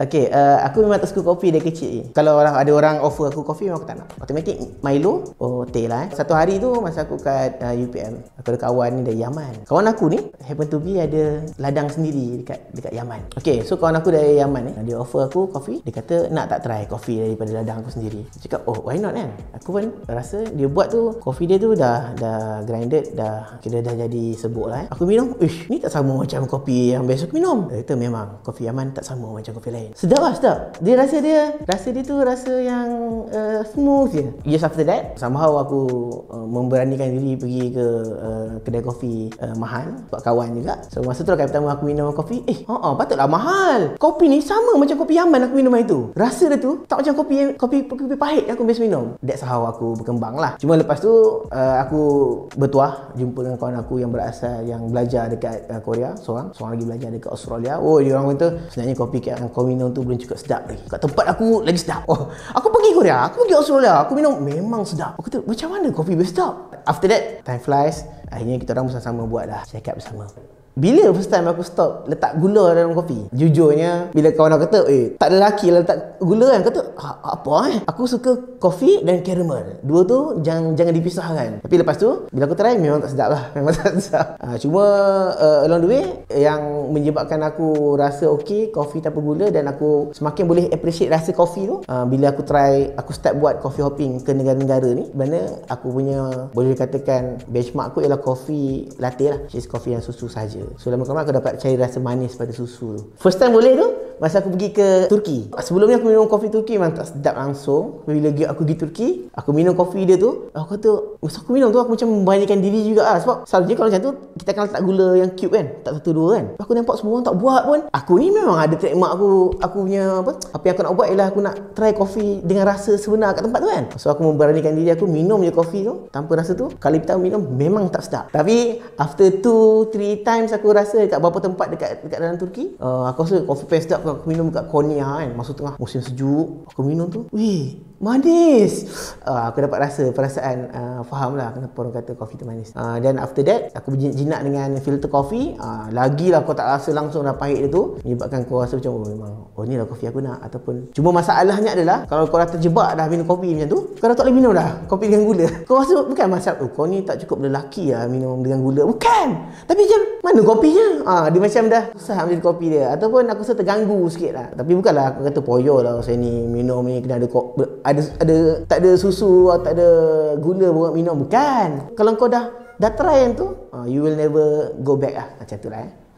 Okay, uh, aku memang tak suka kopi dari kecil ni. Kalau orang, lah ada orang offer aku kopi, memang aku tak nak. Automatic Milo, oh teh lah eh. Satu hari tu, masa aku kat uh, UPM, aku ada kawan ni dari Yaman. Kawan aku ni, happen to be ada ladang sendiri dekat dekat Yaman. Okay, so kawan aku dari Yaman ni, eh, dia offer aku kopi. Dia kata, nak tak try kopi daripada ladang aku sendiri. Dia cakap, oh why not kan? Eh? Aku pun rasa dia buat tu, kopi dia tu dah dah grinded, dah kira dah jadi sebuk lah eh. Aku minum, ish, ni tak sama macam kopi yang biasa aku minum. Dia kata, memang kopi Yaman tak sama macam kopi lain. Sedap lah sedap Dia rasa dia Rasa dia tu rasa yang uh, Smooth je Years after that Somehow aku uh, Memberanikan diri pergi ke uh, Kedai kopi uh, mahal Sebab kawan juga So masa tu lah kali pertama aku minum kopi Eh haa ha, uh-uh, patutlah mahal Kopi ni sama macam kopi Yaman aku minum hari tu Rasa dia tu Tak macam kopi yang, kopi, kopi pahit yang aku biasa minum That's how aku berkembang lah Cuma lepas tu uh, Aku bertuah Jumpa dengan kawan aku yang berasal Yang belajar dekat uh, Korea Seorang Seorang lagi belajar dekat Australia Oh dia orang kata Sebenarnya kopi kan kau minum minum tu belum cukup sedap lagi. Kat tempat aku lagi sedap. Oh, aku pergi Korea, aku pergi Australia, aku minum memang sedap. Aku tu macam mana kopi boleh sedap? After that, time flies. Akhirnya kita orang bersama-sama buat buatlah. Check up bersama bila first time aku stop letak gula dalam kopi? Jujurnya, bila kawan aku kata, eh, tak ada lelaki lah letak gula kan? Kata, ha, apa eh? Aku suka kopi dan caramel. Dua tu jangan jangan dipisahkan. Tapi lepas tu, bila aku try, memang tak sedap lah. Memang tak sedap. Ha, cuma, uh, along the way, yang menyebabkan aku rasa okey, kopi tanpa gula dan aku semakin boleh appreciate rasa kopi tu, uh, bila aku try, aku start buat coffee hopping ke negara-negara ni, mana aku punya, boleh dikatakan, benchmark aku ialah kopi latte lah. Which is kopi yang susu saja. So lama-lama aku dapat cairan semanis pada susu tu First time boleh tu masa aku pergi ke Turki sebelumnya aku minum kopi Turki memang tak sedap langsung bila aku pergi Turki aku minum kopi dia tu aku kata masa aku minum tu aku macam membahayakan diri juga lah sebab selalunya kalau macam tu kita akan letak gula yang cute kan tak satu dua kan aku nampak semua orang tak buat pun aku ni memang ada trademark aku aku punya apa apa yang aku nak buat ialah aku nak try kopi dengan rasa sebenar kat tempat tu kan so aku memberanikan diri aku minum je kopi tu tanpa rasa tu kali pertama minum memang tak sedap tapi after 2 3 times aku rasa dekat beberapa tempat dekat dekat dalam Turki uh, aku rasa kopi paste tu aku minum kat Konya kan masa tengah musim sejuk aku minum tu weh manis. Uh, aku dapat rasa perasaan uh, faham lah kenapa orang kata kopi tu manis. Uh, after that, aku jinak dengan filter kopi. Uh, lah. kau tak rasa langsung dah pahit dia tu. Menyebabkan kau rasa macam, oh memang, oh ni lah kopi aku nak. Ataupun, cuma masalahnya adalah, kalau kau dah terjebak dah minum kopi macam tu, kau dah tak boleh minum dah kopi dengan gula. Kau rasa bukan masalah, oh, kau ni tak cukup lelaki lah minum dengan gula. Bukan! Tapi macam, mana kopinya? Uh, dia macam dah susah ambil kopi dia. Ataupun aku rasa terganggu sikit lah. Tapi bukanlah aku kata poyo lah saya ni minum ni kena ada kopi ada ada tak ada susu atau tak ada gula buat minum bukan kalau kau dah dah try yang tu ah, you will never go back ah, macam tu lah eh